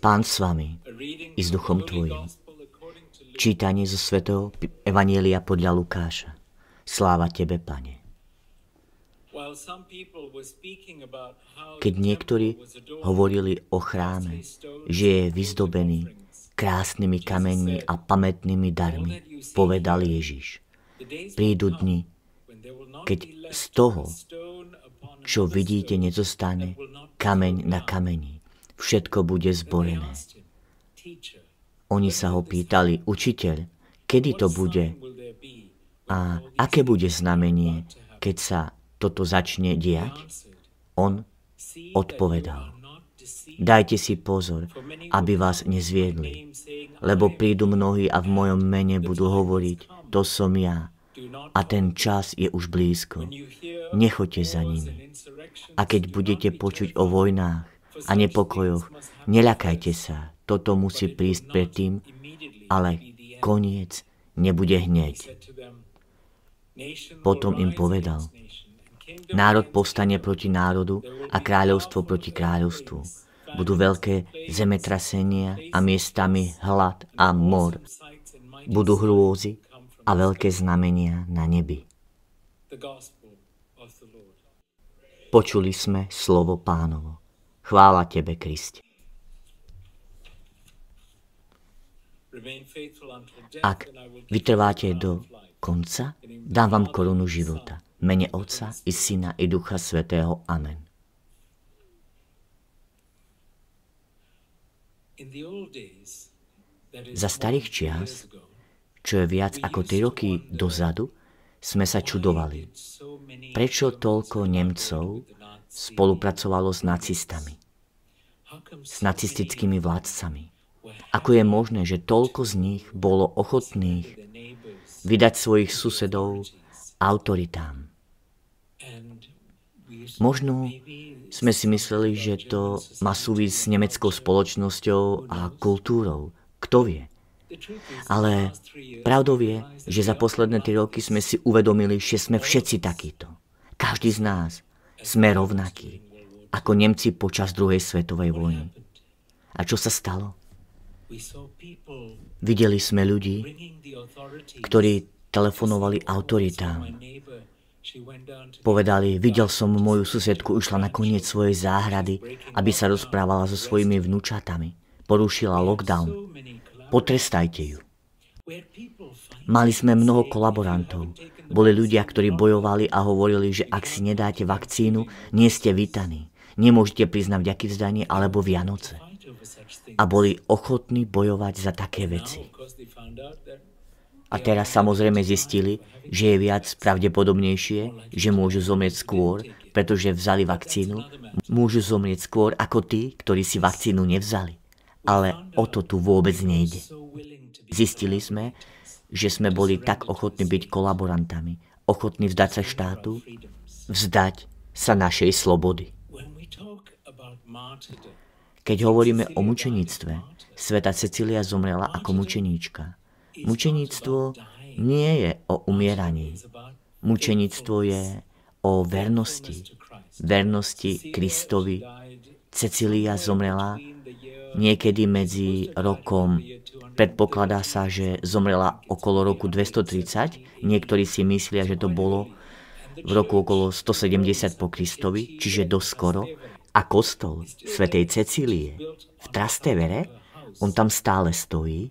Pán s vami i s duchom tvojim. Čítanie zo svetého Evanielia podľa Lukáša. Sláva tebe, Pane. Keď niektorí hovorili o chráme, že je vyzdobený krásnymi kameňmi a pamätnými darmi, povedal Ježiš. Prídu dni, keď z toho, čo vidíte, nezostane kameň na kameni. Všetko bude zborené. Oni sa ho pýtali, učiteľ, kedy to bude a aké bude znamenie, keď sa toto začne diať? On odpovedal. Dajte si pozor, aby vás nezviedli, lebo prídu mnohí a v mojom mene budú hovoriť, to som ja, a ten čas je už blízko nechoďte za nimi. A keď budete počuť o vojnách a nepokojoch, neľakajte sa, toto musí prísť predtým, ale koniec nebude hneď. Potom im povedal, národ povstane proti národu a kráľovstvo proti kráľovstvu. Budú veľké zemetrasenia a miestami hlad a mor. Budú hrôzy a veľké znamenia na nebi. Počuli sme slovo pánovo. Chvála Tebe, Kriste. Ak vytrváte do konca, dám vám korunu života. Mene Otca i Syna i Ducha Svetého. Amen. Za starých čias, čo je viac ako 3 roky dozadu, sme sa čudovali, prečo toľko Nemcov spolupracovalo s nacistami, s nacistickými vládcami. Ako je možné, že toľko z nich bolo ochotných vydať svojich susedov autoritám? Možno sme si mysleli, že to má súvisť s nemeckou spoločnosťou a kultúrou. Kto vie? Ale pravdou je, že za posledné tri roky sme si uvedomili, že sme všetci takíto. Každý z nás sme rovnakí, ako Nemci počas druhej svetovej vojny. A čo sa stalo? Videli sme ľudí, ktorí telefonovali autoritám. Povedali, videl som moju susedku, išla na koniec svojej záhrady, aby sa rozprávala so svojimi vnúčatami. Porušila lockdown potrestajte ju. Mali sme mnoho kolaborantov. Boli ľudia, ktorí bojovali a hovorili, že ak si nedáte vakcínu, nie ste vítaní. Nemôžete priznať na vďaky vzdanie alebo Vianoce. A boli ochotní bojovať za také veci. A teraz samozrejme zistili, že je viac pravdepodobnejšie, že môžu zomrieť skôr, pretože vzali vakcínu, môžu zomrieť skôr ako tí, ktorí si vakcínu nevzali ale o to tu vôbec nejde. Zistili sme, že sme boli tak ochotní byť kolaborantami, ochotní vzdať sa štátu, vzdať sa našej slobody. Keď hovoríme o mučeníctve, sveta Cecília zomrela ako mučeníčka. mučeníctvo nie je o umieraní. Mučeníctvo je o vernosti. Vernosti Kristovi. Cecília zomrela niekedy medzi rokom, predpokladá sa, že zomrela okolo roku 230, niektorí si myslia, že to bolo v roku okolo 170 po Kristovi, čiže doskoro, a kostol svätej Cecílie v Trastevere, on tam stále stojí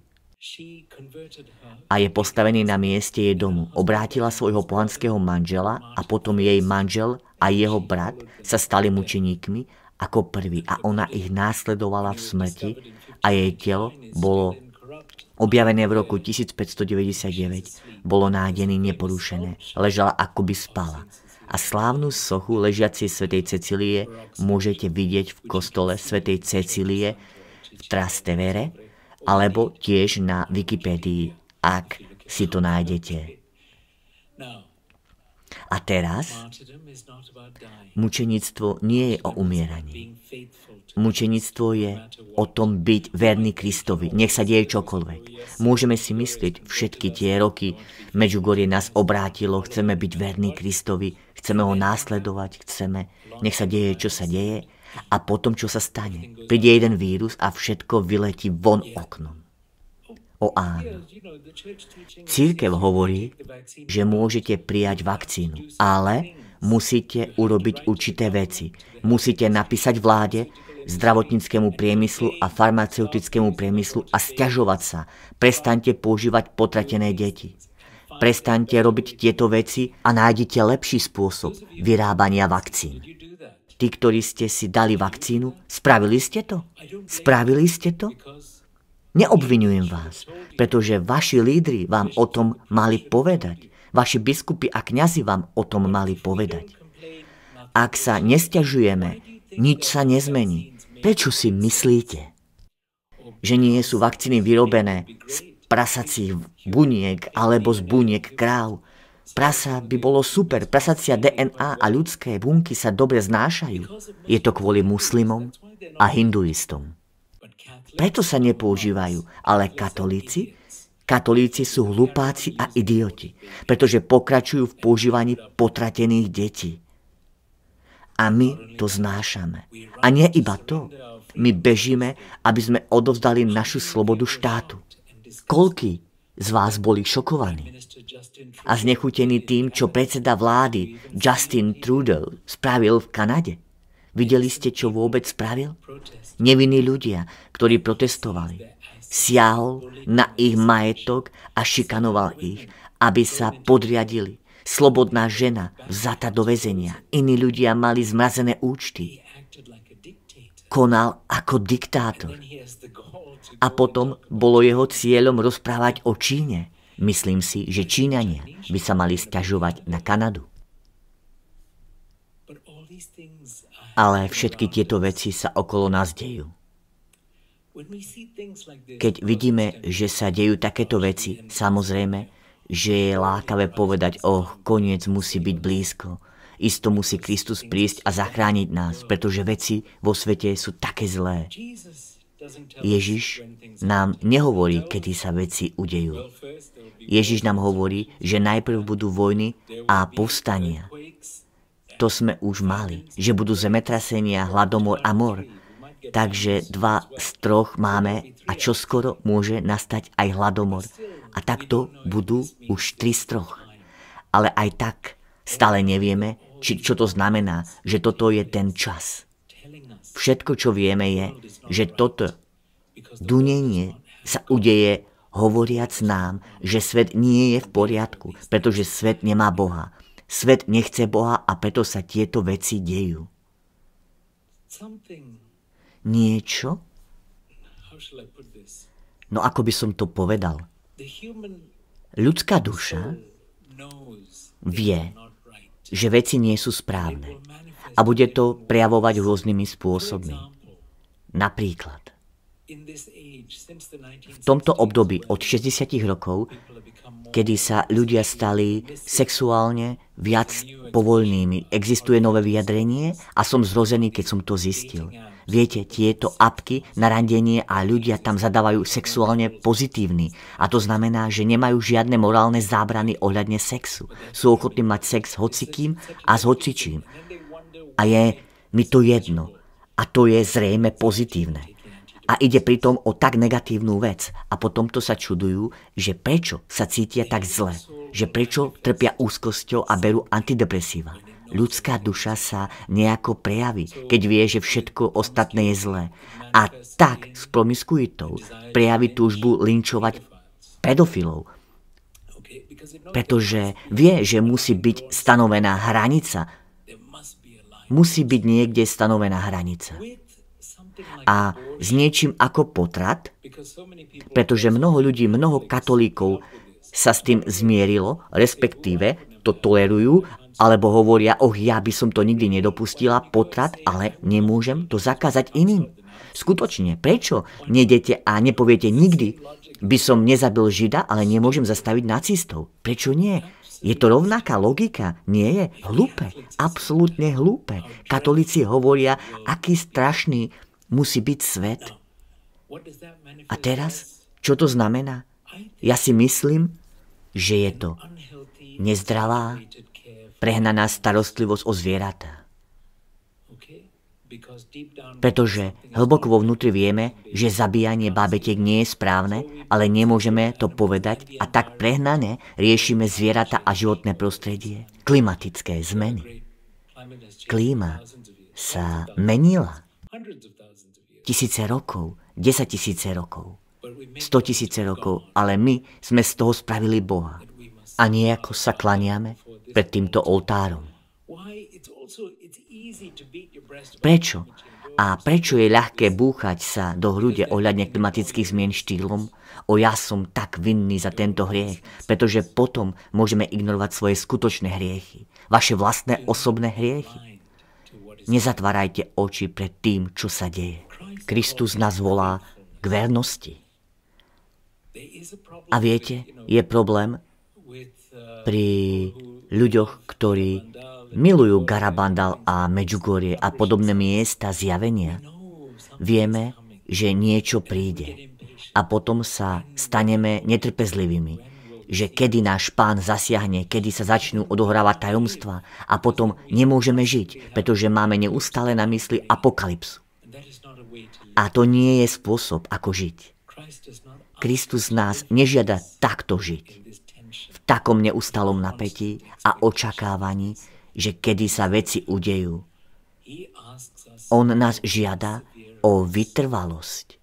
a je postavený na mieste jej domu. Obrátila svojho pohanského manžela a potom jej manžel a jeho brat sa stali mučeníkmi ako prvý a ona ich následovala v smrti a jej telo bolo objavené v roku 1599, bolo nádený neporušené, ležala ako by spala. A slávnu sochu ležiacej svätej Cecílie môžete vidieť v kostole svätej Cecílie v Trastevere alebo tiež na Wikipédii, ak si to nájdete. A teraz mučenictvo nie je o umieraní. Mučenictvo je o tom byť verný Kristovi. Nech sa deje čokoľvek. Môžeme si myslieť všetky tie roky, Medžugorie nás obrátilo, chceme byť verní Kristovi, chceme ho následovať, chceme, nech sa deje, čo sa deje. A potom, čo sa stane? Príde jeden vírus a všetko vyletí von oknom o áno. Církev hovorí, že môžete prijať vakcínu, ale musíte urobiť určité veci. Musíte napísať vláde, zdravotníckému priemyslu a farmaceutickému priemyslu a stiažovať sa. Prestaňte používať potratené deti. Prestaňte robiť tieto veci a nájdete lepší spôsob vyrábania vakcín. Tí, ktorí ste si dali vakcínu, spravili ste to? Spravili ste to? Neobvinujem vás, pretože vaši lídry vám o tom mali povedať. Vaši biskupy a kňazi vám o tom mali povedať. Ak sa nestiažujeme, nič sa nezmení. Prečo si myslíte, že nie sú vakcíny vyrobené z prasacích buniek alebo z buniek kráv? Prasa by bolo super, prasacia DNA a ľudské bunky sa dobre znášajú. Je to kvôli muslimom a hinduistom. Preto sa nepoužívajú. Ale katolíci? Katolíci sú hlupáci a idioti, pretože pokračujú v používaní potratených detí. A my to znášame. A nie iba to. My bežíme, aby sme odovzdali našu slobodu štátu. Koľký z vás boli šokovaní a znechutení tým, čo predseda vlády Justin Trudeau spravil v Kanade? Videli ste, čo vôbec spravil? Nevinní ľudia ktorí protestovali. Siahol na ich majetok a šikanoval ich, aby sa podriadili. Slobodná žena vzata do väzenia. Iní ľudia mali zmrazené účty. Konal ako diktátor. A potom bolo jeho cieľom rozprávať o Číne. Myslím si, že Číňania by sa mali stiažovať na Kanadu. Ale všetky tieto veci sa okolo nás dejú. Keď vidíme, že sa dejú takéto veci, samozrejme, že je lákavé povedať, oh, koniec musí byť blízko. Isto musí Kristus prísť a zachrániť nás, pretože veci vo svete sú také zlé. Ježiš nám nehovorí, no. kedy sa veci udejú. Ježiš nám hovorí, že najprv budú vojny a povstania. To sme už mali, že budú zemetrasenia, hladomor a mor, takže dva z troch máme a čo skoro môže nastať aj hladomor. A takto budú už tri z troch. Ale aj tak stále nevieme, či, čo to znamená, že toto je ten čas. Všetko, čo vieme, je, že toto dunenie sa udeje hovoriac nám, že svet nie je v poriadku, pretože svet nemá Boha. Svet nechce Boha a preto sa tieto veci dejú niečo? No ako by som to povedal? Ľudská duša vie, že veci nie sú správne a bude to prejavovať rôznymi spôsobmi. Napríklad, v tomto období od 60 rokov, kedy sa ľudia stali sexuálne viac povolnými, existuje nové vyjadrenie a som zrozený, keď som to zistil. Viete, tieto apky na randenie a ľudia tam zadávajú sexuálne pozitívny. A to znamená, že nemajú žiadne morálne zábrany ohľadne sexu. Sú ochotní mať sex s hocikým a s hocičím. A je mi to jedno. A to je zrejme pozitívne. A ide pritom o tak negatívnu vec. A potom to sa čudujú, že prečo sa cítia tak zle. Že prečo trpia úzkosťou a berú antidepresíva. Ľudská duša sa nejako prejaví, keď vie, že všetko ostatné je zlé. A tak s promiskuitou prejaví túžbu linčovať pedofilov, pretože vie, že musí byť stanovená hranica. Musí byť niekde stanovená hranica. A s niečím ako potrat, pretože mnoho ľudí, mnoho katolíkov sa s tým zmierilo, respektíve to tolerujú alebo hovoria, oh ja by som to nikdy nedopustila, potrat, ale nemôžem to zakázať iným. Skutočne, prečo nedete a nepoviete nikdy, by som nezabil Žida, ale nemôžem zastaviť nacistov. Prečo nie? Je to rovnaká logika, nie je? Hlúpe, absolútne hlúpe. Katolíci hovoria, aký strašný musí byť svet. A teraz, čo to znamená? Ja si myslím, že je to nezdravá, prehnaná starostlivosť o zvieratá. Pretože hlboko vo vnútri vieme, že zabíjanie bábetiek nie je správne, ale nemôžeme to povedať a tak prehnané riešime zvieratá a životné prostredie, klimatické zmeny. Klíma sa menila tisíce rokov, desať tisíce rokov, sto tisíce rokov, ale my sme z toho spravili Boha. A nejako sa klaniame pred týmto oltárom. Prečo? A prečo je ľahké búchať sa do hrude ohľadne klimatických zmien štýlom? O ja som tak vinný za tento hriech, pretože potom môžeme ignorovať svoje skutočné hriechy, vaše vlastné osobné hriechy. Nezatvárajte oči pred tým, čo sa deje. Kristus nás volá k vernosti. A viete, je problém pri ľuďoch, ktorí milujú Garabandal a Medžugorie a podobné miesta zjavenia. Vieme, že niečo príde a potom sa staneme netrpezlivými, že kedy náš pán zasiahne, kedy sa začnú odohrávať tajomstva a potom nemôžeme žiť, pretože máme neustále na mysli apokalypsu. A to nie je spôsob, ako žiť. Kristus nás nežiada takto žiť takom neustalom napätí a očakávaní, že kedy sa veci udejú. On nás žiada o vytrvalosť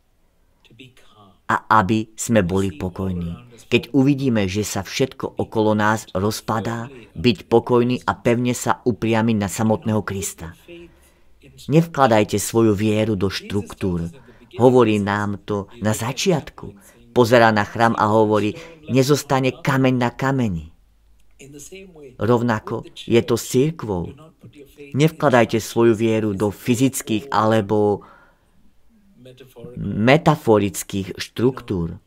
a aby sme boli pokojní. Keď uvidíme, že sa všetko okolo nás rozpadá, byť pokojný a pevne sa upriamiť na samotného Krista. Nevkladajte svoju vieru do štruktúr. Hovorí nám to na začiatku. Pozerá na chrám a hovorí, nezostane kameň na kameni. Rovnako je to s církvou. Nevkladajte svoju vieru do fyzických alebo metaforických štruktúr.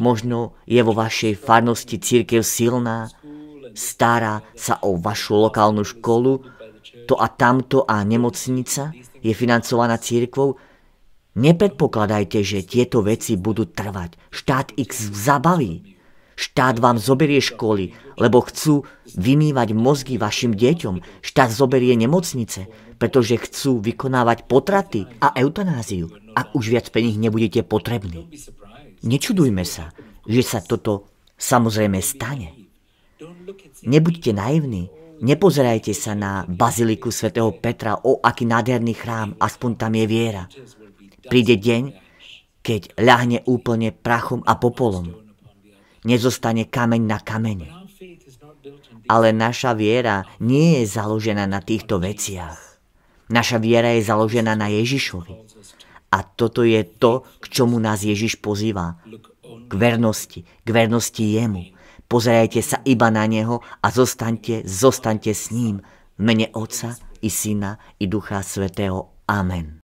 Možno je vo vašej farnosti církev silná, stará sa o vašu lokálnu školu, to a tamto a nemocnica je financovaná církvou, Nepredpokladajte, že tieto veci budú trvať. Štát X zabaví. Štát vám zoberie školy, lebo chcú vymývať mozgy vašim deťom. Štát zoberie nemocnice, pretože chcú vykonávať potraty a eutanáziu. A už viac pre nich nebudete potrební. Nečudujme sa, že sa toto samozrejme stane. Nebuďte naivní, nepozerajte sa na baziliku svätého Petra, o aký nádherný chrám, aspoň tam je viera. Príde deň, keď ľahne úplne prachom a popolom. Nezostane kameň na kamene. Ale naša viera nie je založená na týchto veciach. Naša viera je založená na Ježišovi. A toto je to, k čomu nás Ježiš pozýva. K vernosti, k vernosti jemu. Pozerajte sa iba na neho a zostaňte, zostaňte s ním. V mene Otca i Syna i Ducha Svetého. Amen.